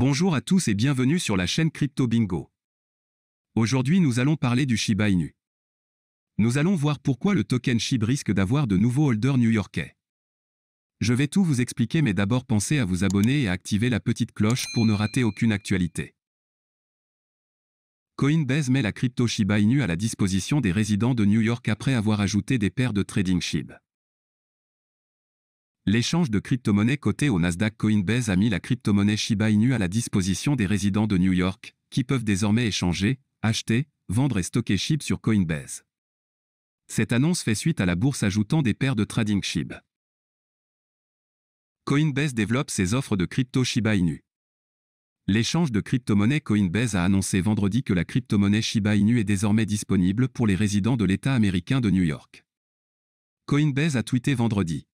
Bonjour à tous et bienvenue sur la chaîne Crypto Bingo. Aujourd'hui nous allons parler du Shiba Inu. Nous allons voir pourquoi le token SHIB risque d'avoir de nouveaux holders new-yorkais. Je vais tout vous expliquer mais d'abord pensez à vous abonner et à activer la petite cloche pour ne rater aucune actualité. Coinbase met la crypto Shiba Inu à la disposition des résidents de New York après avoir ajouté des paires de trading SHIB. L'échange de crypto-monnaies au Nasdaq Coinbase a mis la crypto-monnaie Shiba Inu à la disposition des résidents de New York, qui peuvent désormais échanger, acheter, vendre et stocker SHIB sur Coinbase. Cette annonce fait suite à la bourse ajoutant des paires de trading SHIB. Coinbase développe ses offres de crypto Shiba Inu. L'échange de crypto-monnaies Coinbase a annoncé vendredi que la crypto-monnaie Shiba Inu est désormais disponible pour les résidents de l'État américain de New York. Coinbase a tweeté vendredi.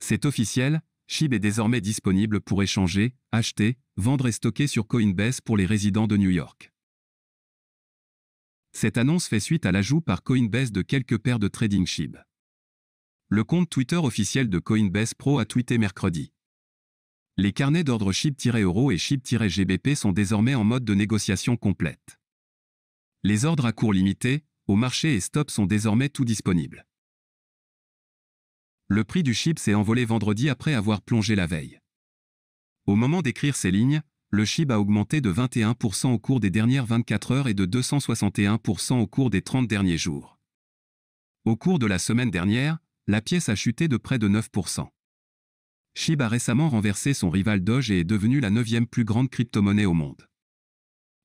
C'est officiel, SHIB est désormais disponible pour échanger, acheter, vendre et stocker sur Coinbase pour les résidents de New York. Cette annonce fait suite à l'ajout par Coinbase de quelques paires de trading SHIB. Le compte Twitter officiel de Coinbase Pro a tweeté mercredi. Les carnets d'ordre SHIB-Euro et SHIB-GBP sont désormais en mode de négociation complète. Les ordres à cours limité, au marché et stop sont désormais tout disponibles le prix du chip s'est envolé vendredi après avoir plongé la veille. Au moment d'écrire ces lignes, le chip a augmenté de 21% au cours des dernières 24 heures et de 261% au cours des 30 derniers jours. Au cours de la semaine dernière, la pièce a chuté de près de 9%. SHIB a récemment renversé son rival Doge et est devenu la neuvième plus grande crypto-monnaie au monde.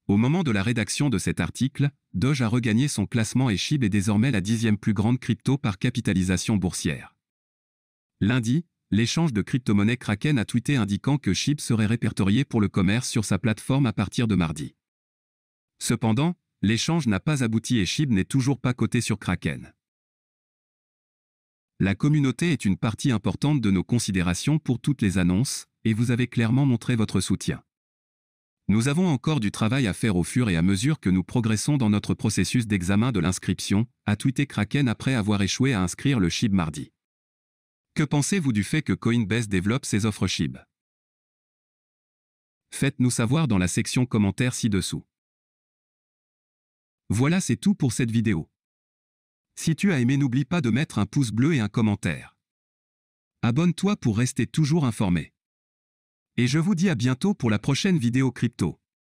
Au moment de la rédaction de cet article, Doge a regagné son classement et SHIB est désormais la dixième plus grande crypto par capitalisation boursière. Lundi, l'échange de crypto-monnaie Kraken a tweeté indiquant que SHIB serait répertorié pour le commerce sur sa plateforme à partir de mardi. Cependant, l'échange n'a pas abouti et SHIB n'est toujours pas coté sur Kraken. La communauté est une partie importante de nos considérations pour toutes les annonces, et vous avez clairement montré votre soutien. Nous avons encore du travail à faire au fur et à mesure que nous progressons dans notre processus d'examen de l'inscription, a tweeté Kraken après avoir échoué à inscrire le SHIB mardi. Que pensez-vous du fait que Coinbase développe ses offres SHIB Faites-nous savoir dans la section commentaires ci-dessous. Voilà c'est tout pour cette vidéo. Si tu as aimé n'oublie pas de mettre un pouce bleu et un commentaire. Abonne-toi pour rester toujours informé. Et je vous dis à bientôt pour la prochaine vidéo crypto.